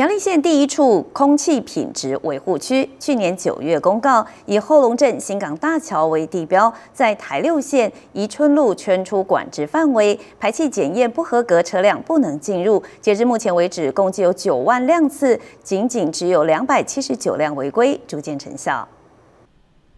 苗栗县第一处空气品质维护区，去年九月公告，以后龙镇新港大桥为地标，在台六线宜春路圈出管制范围，排气检验不合格车辆不能进入。截至目前为止，共计有九万辆次，仅仅只有两百七十九辆违规，逐渐成效。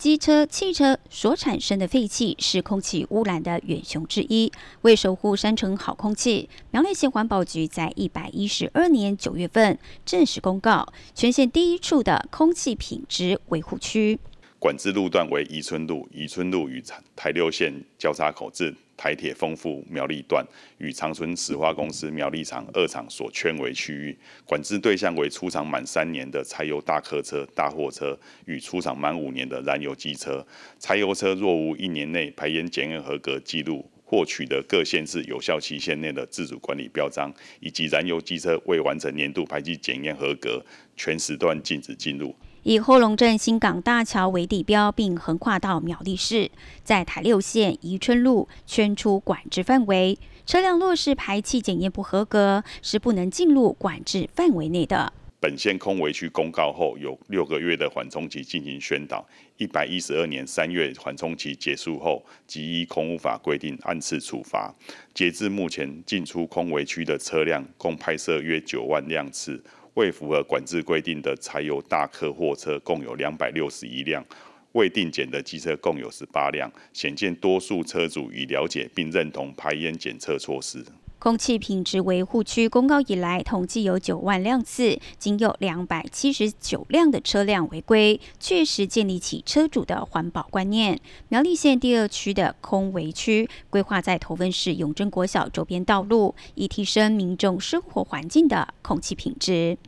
机车、汽车所产生的废气是空气污染的元凶之一。为守护山城好空气，苗栗县环保局在一百一十二年九月份正式公告全县第一处的空气品质维护区。管制路段为宜春路，宜春路与台六线交叉口至台铁丰富苗栗段与长春石化公司苗栗厂二厂所圈为区域。管制对象为出厂满三年的柴油大客车、大货车与出厂满五年的燃油机车。柴油车若无一年内排烟检验合格记录，获取的各县市有效期限内的自主管理标章，以及燃油机车未完成年度排气检验合格，全时段禁止进入。以后龙镇新港大桥为地标，并横跨到苗栗市，在台六线宜春路圈出管制范围。车辆若是排气检验不合格，是不能进入管制范围内的。本线空围区公告后，有六个月的缓冲期进行宣导。一百一十二年三月缓冲期结束后，即依空污法规定，按次处罚。截至目前，进出空围区的车辆共拍摄约九万辆次。未符合管制规定的柴油大客货车共有两百六十一辆，未定检的机车共有十八辆，显见多数车主已了解并认同排烟检测措施。空气品质维护区公告以来，统计有九万辆次，仅有两百七十九辆的车辆违规，确实建立起车主的环保观念。苗栗县第二区的空围区规划在头份市永贞国小周边道路，以提升民众生活环境的空气品质。